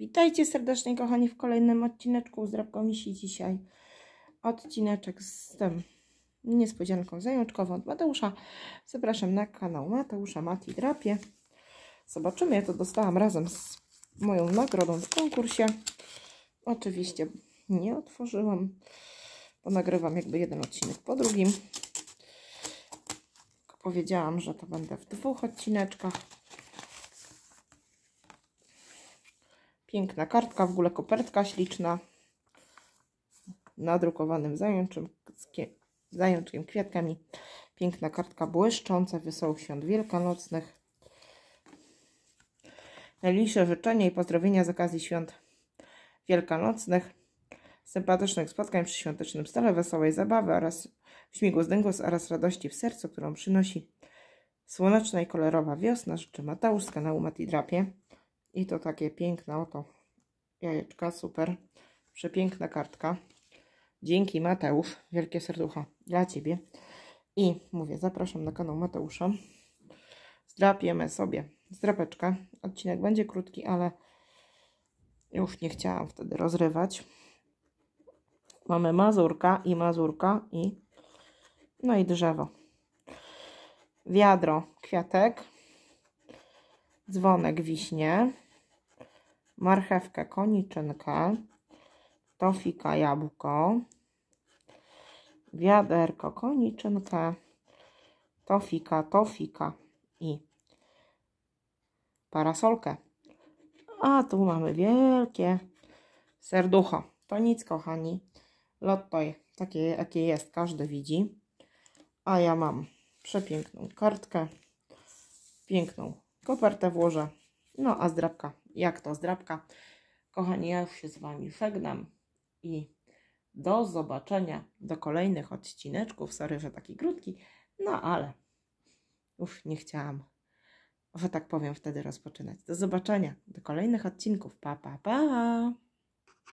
Witajcie serdecznie kochani w kolejnym odcineczku Zdrabką Misi dzisiaj odcineczek z tym niespodzianką zajączkową od Mateusza. Zapraszam na kanał Mateusza Mati Drapie. Zobaczymy, ja to dostałam razem z moją nagrodą w konkursie. Oczywiście nie otworzyłam, bo nagrywam jakby jeden odcinek po drugim. Powiedziałam, że to będę w dwóch odcineczkach. Piękna kartka, w ogóle kopertka śliczna. Nadrukowanym zajączem, zajączkiem, kwiatkami. Piękna kartka błyszcząca, wesołych świąt wielkanocnych. Najliczniejsze życzenia i pozdrowienia z okazji świąt wielkanocnych, sympatycznych spotkań przy świątecznym stole, wesołej zabawy oraz z dyngus oraz radości w sercu, którą przynosi słoneczna i kolorowa wiosna. Życzę Mateusz z kanału Mati Drapie. I to takie piękne oto jajeczka, super. Przepiękna kartka. Dzięki Mateusz, wielkie serducha dla Ciebie. I mówię, zapraszam na kanał Mateusza. Zdrapiemy sobie zdrapeczkę. Odcinek będzie krótki, ale już nie chciałam wtedy rozrywać. Mamy mazurka i mazurka i no i drzewo. Wiadro kwiatek dzwonek wiśnie, marchewkę koniczynkę, tofika jabłko, wiaderko koniczynkę, tofika, tofika i parasolkę. A tu mamy wielkie serducho. To nic, kochani. Lotto, takie, jakie jest, każdy widzi. A ja mam przepiękną kartkę, piękną kopertę włożę. No a zdrabka, jak to zdrabka? Kochani, ja już się z Wami żegnam i do zobaczenia do kolejnych odcineczków. Sorry, że taki krótki, no ale już nie chciałam, że tak powiem, wtedy rozpoczynać. Do zobaczenia do kolejnych odcinków. Pa, pa, pa!